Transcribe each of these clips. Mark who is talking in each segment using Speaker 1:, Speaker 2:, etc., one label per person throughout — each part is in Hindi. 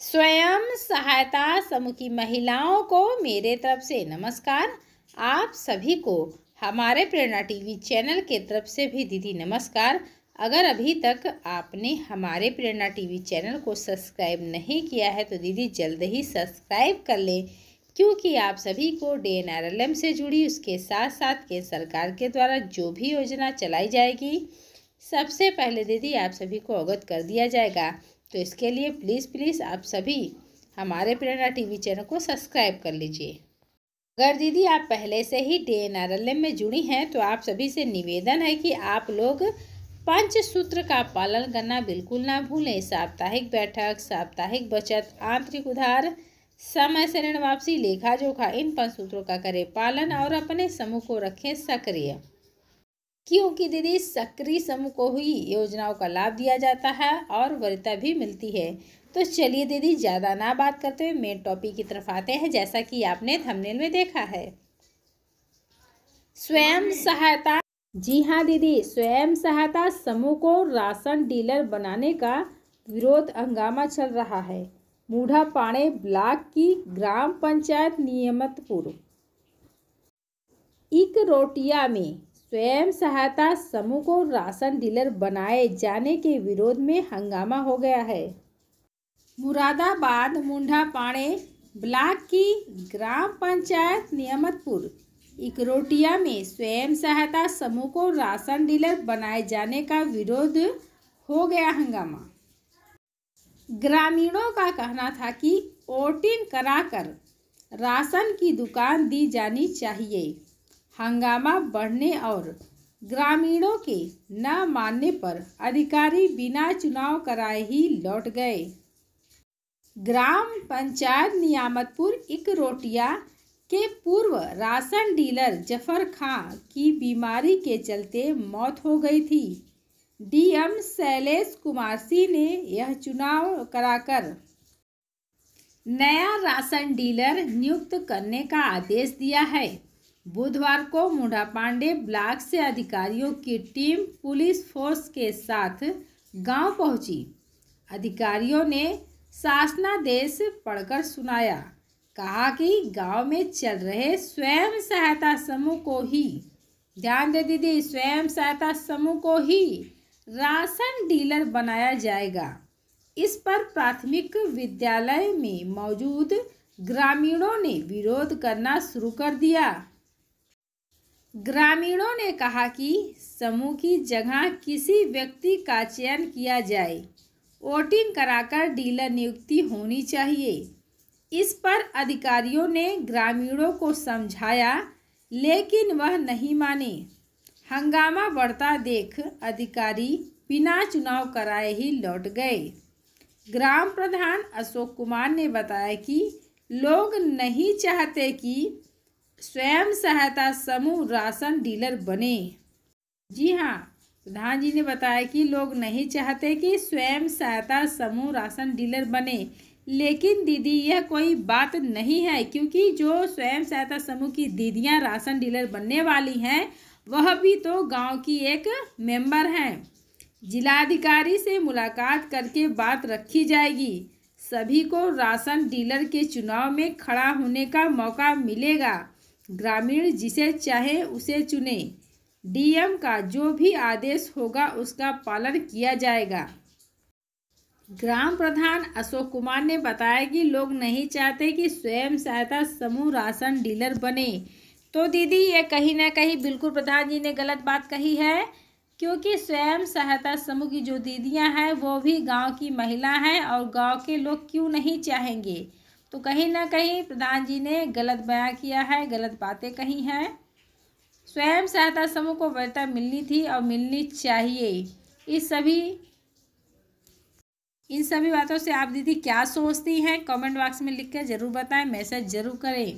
Speaker 1: स्वयं सहायता समूह की महिलाओं को मेरे तरफ से नमस्कार आप सभी को हमारे प्रेरणा टीवी चैनल के तरफ से भी दीदी नमस्कार अगर अभी तक आपने हमारे प्रेरणा टीवी चैनल को सब्सक्राइब नहीं किया है तो दीदी जल्द ही सब्सक्राइब कर लें क्योंकि आप सभी को D N R L M से जुड़ी उसके साथ साथ केंद्र सरकार के द्वारा जो भी योजना चलाई जाएगी सबसे पहले दीदी आप सभी को अवगत कर दिया जाएगा तो इसके लिए प्लीज़ प्लीज़ आप सभी हमारे प्रेरणा टीवी चैनल को सब्सक्राइब कर लीजिए अगर दीदी आप पहले से ही DAY N R L M में जुड़ी हैं तो आप सभी से निवेदन है कि आप लोग पंच सूत्र का पालन करना बिल्कुल ना भूलें साप्ताहिक बैठक साप्ताहिक बचत आंतरिक उधार समय से ऋण वापसी लेखा जोखा इन पंच सूत्रों का करें पालन और अपने समूह को रखें सक्रिय क्योंकि दीदी सक्रिय समूह को ही योजनाओं का लाभ दिया जाता है और वरिता भी मिलती है तो चलिए दीदी ज़्यादा ना बात करते हुए मेन टॉपिक की तरफ आते हैं जैसा कि आपने थंबनेल में देखा है स्वयं सहायता जी हाँ दीदी स्वयं सहायता समूह को राशन डीलर बनाने का विरोध हंगामा चल रहा है मूढ़ा पाणे ब्लॉक की ग्राम पंचायत नियमतपुर रोटिया में स्वयं सहायता समूह को राशन डीलर बनाए जाने के विरोध में हंगामा हो गया है मुरादाबाद मुंडा पाणे ब्लॉक की ग्राम पंचायत नियमतपुर इकरोटिया में स्वयं सहायता समूह को राशन डीलर बनाए जाने का विरोध हो गया हंगामा ग्रामीणों का कहना था कि वोटिंग कराकर राशन की दुकान दी जानी चाहिए हंगामा बढ़ने और ग्रामीणों के न मानने पर अधिकारी बिना चुनाव कराए ही लौट गए ग्राम पंचायत नियामतपुर इकरोटिया के पूर्व राशन डीलर जफर खां की बीमारी के चलते मौत हो गई थी डीएम शैलेश कुमार सिंह ने यह चुनाव कराकर नया राशन डीलर नियुक्त करने का आदेश दिया है बुधवार को मुंडा पांडे ब्लॉक से अधिकारियों की टीम पुलिस फोर्स के साथ गांव पहुंची अधिकारियों ने शासनादेश पढ़कर सुनाया कहा कि गांव में चल रहे स्वयं सहायता समूह को ही ध्यान दे दीदी स्वयं सहायता समूह को ही राशन डीलर बनाया जाएगा इस पर प्राथमिक विद्यालय में मौजूद ग्रामीणों ने विरोध करना शुरू कर दिया ग्रामीणों ने कहा कि समूह की जगह किसी व्यक्ति का चयन किया जाए वोटिंग कराकर डीलर नियुक्ति होनी चाहिए इस पर अधिकारियों ने ग्रामीणों को समझाया लेकिन वह नहीं माने हंगामा बढ़ता देख अधिकारी बिना चुनाव कराए ही लौट गए ग्राम प्रधान अशोक कुमार ने बताया कि लोग नहीं चाहते कि स्वयं सहायता समूह राशन डीलर बने जी हाँ प्रधान जी ने बताया कि लोग नहीं चाहते कि स्वयं सहायता समूह राशन डीलर बने लेकिन दीदी यह कोई बात नहीं है क्योंकि जो स्वयं सहायता समूह की दीदियां राशन डीलर बनने वाली हैं वह भी तो गांव की एक मेंबर हैं जिलाधिकारी से मुलाकात करके बात रखी जाएगी सभी को राशन डीलर के चुनाव में खड़ा होने का मौका मिलेगा ग्रामीण जिसे चाहे उसे चुने डीएम का जो भी आदेश होगा उसका पालन किया जाएगा ग्राम प्रधान अशोक कुमार ने बताया कि लोग नहीं चाहते कि स्वयं सहायता समूह राशन डीलर बने तो दीदी ये कहीं ना कहीं बिल्कुल प्रधान जी ने गलत बात कही है क्योंकि स्वयं सहायता समूह की जो दीदियां हैं वो भी गांव की महिला हैं और गांव के लोग क्यों नहीं चाहेंगे तो कहीं ना कहीं प्रधान जी ने गलत बयां किया है गलत बातें कही हैं स्वयं सहायता समूह को वैधता मिलनी थी और मिलनी चाहिए इस सभी इन सभी बातों से आप दीदी क्या सोचती हैं कमेंट बॉक्स में लिखकर ज़रूर बताएं मैसेज ज़रूर करें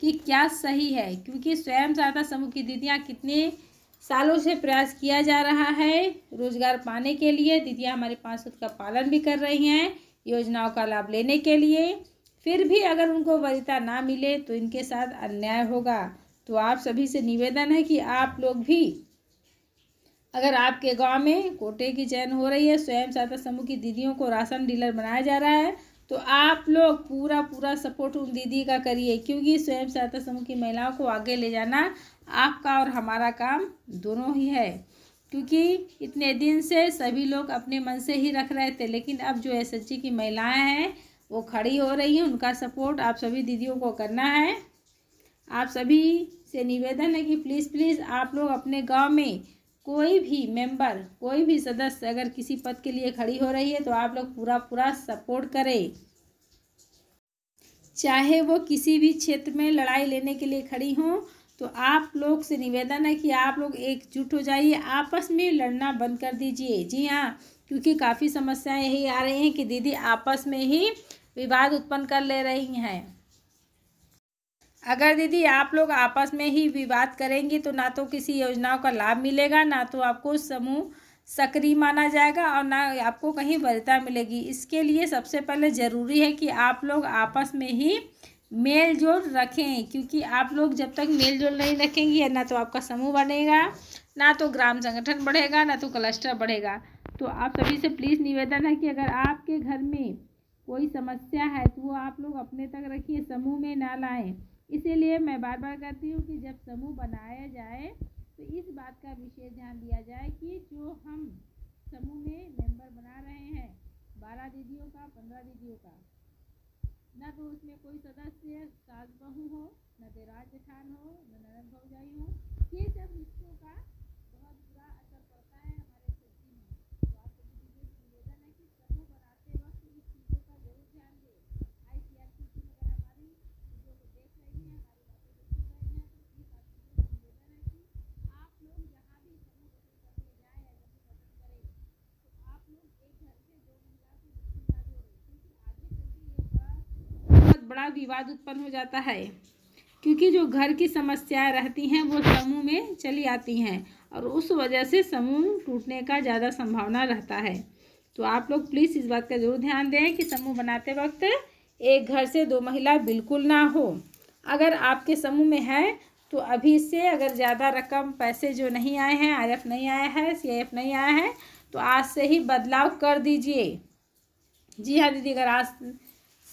Speaker 1: कि क्या सही है क्योंकि स्वयं सहायता समूह की दीदियाँ कितने सालों से प्रयास किया जा रहा है रोजगार पाने के लिए दीदियाँ हमारे पांच सूत्र का पालन भी कर रही हैं योजनाओं का लाभ लेने के लिए फिर भी अगर उनको वरीता ना मिले तो इनके साथ अन्याय होगा तो आप सभी से निवेदन है कि आप लोग भी अगर आपके गांव में कोटे की चयन हो रही है स्वयं सहायता समूह की दीदियों को राशन डीलर बनाया जा रहा है तो आप लोग पूरा पूरा सपोर्ट उन दीदी का करिए क्योंकि स्वयं सहायता समूह की महिलाओं को आगे ले जाना आपका और हमारा काम दोनों ही है क्योंकि इतने दिन से सभी लोग अपने मन से ही रख रहे थे लेकिन अब जो एस की महिलाएं हैं वो खड़ी हो रही हैं उनका सपोर्ट आप सभी दीदियों को करना है आप सभी से निवेदन है कि प्लीज़ प्लीज़ आप लोग अपने गांव में कोई भी मेंबर कोई भी सदस्य अगर किसी पद के लिए खड़ी हो रही है तो आप लोग पूरा पूरा सपोर्ट करें चाहे वो किसी भी क्षेत्र में लड़ाई लेने के लिए खड़ी हो तो आप लोग से निवेदन है कि आप लोग एकजुट हो जाइए आपस में लड़ना बंद कर दीजिए जी हाँ क्योंकि काफ़ी समस्याएं यही आ रही हैं कि दीदी आपस में ही विवाद उत्पन्न कर ले रही हैं अगर दीदी आप लोग आपस में ही विवाद करेंगी तो ना तो किसी योजनाओं का लाभ मिलेगा ना तो आपको समूह सक्रिय माना जाएगा और ना आपको कहीं वरीता मिलेगी इसके लिए सबसे पहले ज़रूरी है कि आप लोग आपस में ही मेल जोल रखें क्योंकि आप लोग जब तक मेल जोल नहीं रखेंगी ना तो आपका समूह बनेगा ना तो ग्राम संगठन बढ़ेगा ना तो क्लस्टर बढ़ेगा तो आप सभी से प्लीज़ निवेदन है कि अगर आपके घर में कोई समस्या है तो वो आप लोग अपने तक रखिए समूह में ना लाएं इसीलिए मैं बार बार कहती हूँ कि जब समूह बनाया जाए तो इस बात का विशेष ध्यान दिया जाए कि जो हम समूह में मेंबर बना रहे हैं बारह दीदियों का पंद्रह दीदियों का न तो उसमें कोई सदस्य सास बहू हो न देराज जठान हो न नरन भौजाई हो ये सब बड़ा विवाद उत्पन्न हो जाता है क्योंकि जो घर की समस्याएं रहती हैं वो समूह में चली आती हैं और उस वजह से समूह टूटने का ज़्यादा संभावना रहता है तो आप लोग प्लीज़ इस बात का जरूर ध्यान दें कि समूह बनाते वक्त एक घर से दो महिला बिल्कुल ना हो अगर आपके समूह में है तो अभी से अगर ज़्यादा रकम पैसे जो नहीं आए हैं आर नहीं आया है सी नहीं आया है तो आज से ही बदलाव कर दीजिए जी हाँ दीदी अगर आज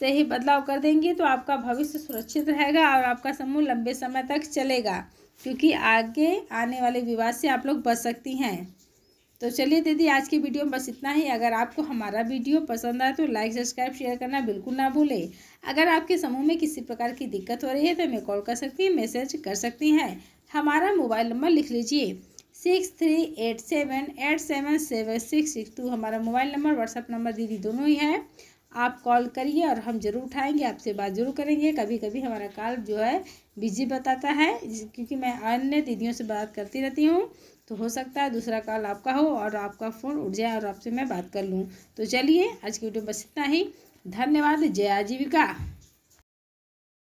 Speaker 1: से ही बदलाव कर देंगे तो आपका भविष्य सुरक्षित रहेगा और आपका समूह लंबे समय तक चलेगा क्योंकि आगे आने वाले विवाद से आप लोग बच सकती हैं तो चलिए दीदी आज की वीडियो में बस इतना ही अगर आपको हमारा वीडियो पसंद आए तो लाइक सब्सक्राइब शेयर करना बिल्कुल ना भूलें अगर आपके समूह में किसी प्रकार की दिक्कत हो रही है तो हमें कॉल कर सकती हैं मैसेज कर सकती हैं हमारा मोबाइल नंबर लिख लीजिए six three eight seven eight seven seven six six two हमारा मोबाइल नंबर व्हाट्सअप नंबर दीदी दोनों ही है आप कॉल करिए और हम जरूर उठाएंगे आपसे बात जरूर करेंगे कभी कभी हमारा कॉल जो है बिजी बताता है क्योंकि मैं अन्य दीदियों से बात करती रहती हूँ तो हो सकता है दूसरा कॉल आपका हो और आपका फ़ोन उठ जाए और आपसे मैं बात कर लूँ तो चलिए आज की वीडियो बस इतना ही धन्यवाद जय आजीविका